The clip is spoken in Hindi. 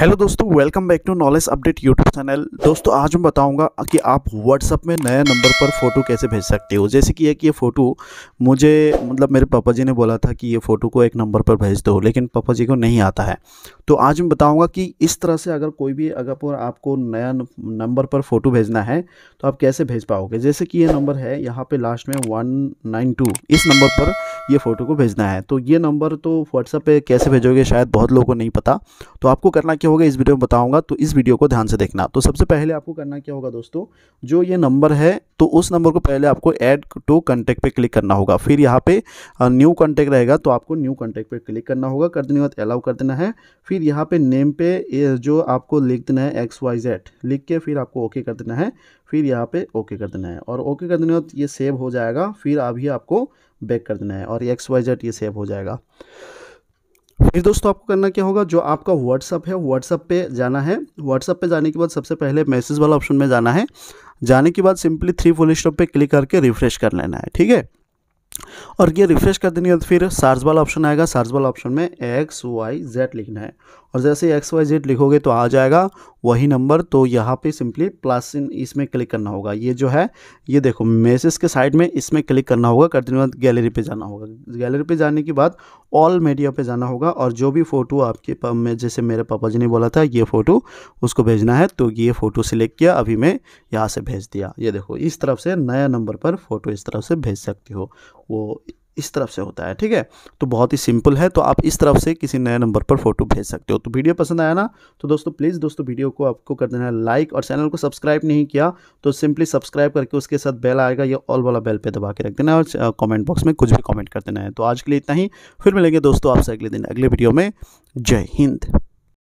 हेलो दोस्तों welcome back to knowledge update YouTube channel दोस्तों आज मैं बताऊंगा कि आप व्हाट्सअप में नया नंबर पर फ़ोटो कैसे भेज सकते हो जैसे कि एक कि ये फ़ोटो मुझे मतलब मेरे पापा जी ने बोला था कि ये फ़ोटो को एक नंबर पर भेज दो लेकिन पापा जी को नहीं आता है तो आज मैं बताऊंगा कि इस तरह से अगर कोई भी अगर पर आपको नया नंबर पर फ़ोटो भेजना है तो आप कैसे भेज पाओगे जैसे कि ये नंबर है यहाँ पर लास्ट में वन इस नंबर पर ये फ़ोटो को भेजना है तो ये नंबर तो व्हाट्सअप पे कैसे भेजोगे शायद बहुत लोगों को नहीं पता तो आपको करना क्या होगा इस वीडियो में बताऊँगा तो इस वीडियो को ध्यान से देखना तो सबसे पहले आपको करना क्या होगा दोस्तों जो ये नंबर है तो उस नंबर को पहले आपको ऐड टू कॉन्टैक्ट पर क्लिक करना होगा फिर यहाँ पे न्यू कॉन्टैक्ट रहेगा तो आपको न्यू कॉन्टैक्ट पर क्लिक करना होगा कर देने के बाद अलाउ कर देना है फिर यहाँ पे नेम पे जो आपको लिख देना है एक्स वाई जेड लिख के फिर आपको ओके कर देना है फिर यहाँ पे ओके कर देना है और ओके कर देने के बाद ये सेव हो जाएगा फिर अभी आपको बैक कर देना है और एक्स वाई जेड ये सेव हो जाएगा फिर दोस्तों आपको करना क्या होगा जो आपका व्हाट्सअप है व्हाट्सअप पे जाना है व्हाट्सअप पे जाने के बाद सबसे पहले मैसेज वाला ऑप्शन में जाना है जाने के बाद सिंपली थ्री फुल स्टॉप पे क्लिक करके रिफ्रेश कर लेना है ठीक है और ये रिफ्रेश कर देने के बाद फिर सार्ज वाला ऑप्शन आएगा सार्ज वाला ऑप्शन में एक्स वाई जेड लिखना है और जैसे एक्स वाई जेड लिखोगे तो आ जाएगा वही नंबर तो यहाँ पे सिंपली प्लस इन इसमें क्लिक करना होगा ये जो है ये देखो मैसेज के साइड में इसमें क्लिक करना होगा कर देने के बाद गैलरी पर जाना होगा गैलरी पर जाने के बाद ऑल मीडिया पर जाना होगा और जो भी फ़ोटो आपके में जैसे मेरे पापा जी ने बोला था ये फ़ोटो उसको भेजना है तो ये फ़ोटो सिलेक्ट किया अभी मैं यहाँ से भेज दिया ये देखो इस तरफ से नया नंबर पर फ़ोटो इस तरफ से भेज सकती हो वो इस तरफ से होता है ठीक है तो बहुत ही सिंपल है तो आप इस तरफ से किसी नए नंबर पर फोटो भेज सकते हो तो वीडियो पसंद आया ना तो दोस्तों प्लीज़ दोस्तों वीडियो को आपको कर देना है लाइक और चैनल को सब्सक्राइब नहीं किया तो सिंपली सब्सक्राइब करके उसके साथ बेल आएगा या ऑल वाला बेल पे दबा के रख देना है और कॉमेंट बॉक्स में कुछ भी कॉमेंट कर देना है तो आज के लिए इतना ही फिर मिलेंगे दोस्तों आपसे अगले दिन अगले वीडियो में जय हिंद